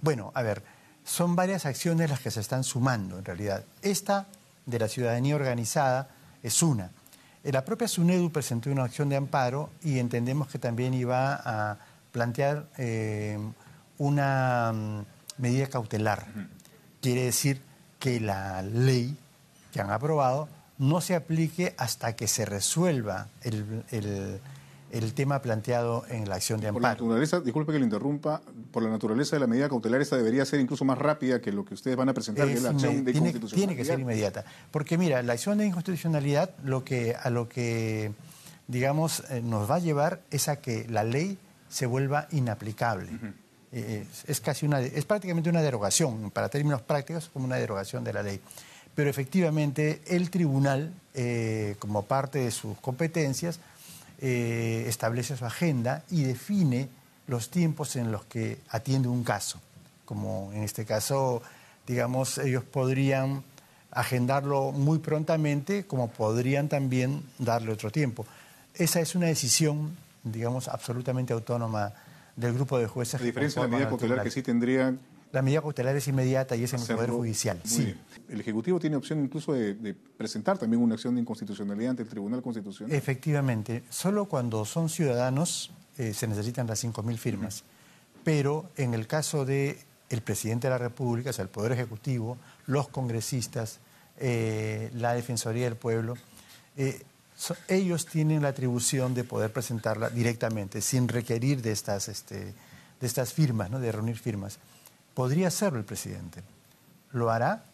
Bueno, a ver, son varias acciones las que se están sumando en realidad. Esta de la ciudadanía organizada es una. Eh, la propia SUNEDU presentó una acción de amparo y entendemos que también iba a plantear eh, una mm, medida cautelar. Quiere decir que la ley que han aprobado no se aplique hasta que se resuelva el el tema planteado en la acción de amparo. la naturaleza, disculpe que le interrumpa, por la naturaleza de la medida cautelar, esta debería ser incluso más rápida que lo que ustedes van a presentar, en la acción de tiene, Tiene que ser inmediata. Porque mira, la acción de inconstitucionalidad lo que, a lo que, digamos, eh, nos va a llevar es a que la ley se vuelva inaplicable. Eh, eh, es, casi una, es prácticamente una derogación, para términos prácticos, como una derogación de la ley. Pero efectivamente, el tribunal, como parte de sus competencias, eh, establece su agenda y define los tiempos en los que atiende un caso. Como en este caso, digamos, ellos podrían agendarlo muy prontamente, como podrían también darle otro tiempo. Esa es una decisión, digamos, absolutamente autónoma del grupo de jueces. diferencia la medida que sí tendrían la medida cautelar es inmediata y es en el Poder Judicial. sí. El Ejecutivo tiene opción incluso de, presentar también una acción de inconstitucionalidad ante el Tribunal Constitucional. Efectivamente. Solo cuando son ciudadanos eh, se necesitan las 5.000 firmas. Pero en el caso de el presidente de la República, o sea, el Poder Ejecutivo, los congresistas, eh, la Defensoría del Pueblo, eh, ellos tienen la atribución de poder presentarla directamente, sin requerir de estas, este, de estas firmas, ¿no? de reunir firmas. Podría serlo el presidente. ¿Lo hará?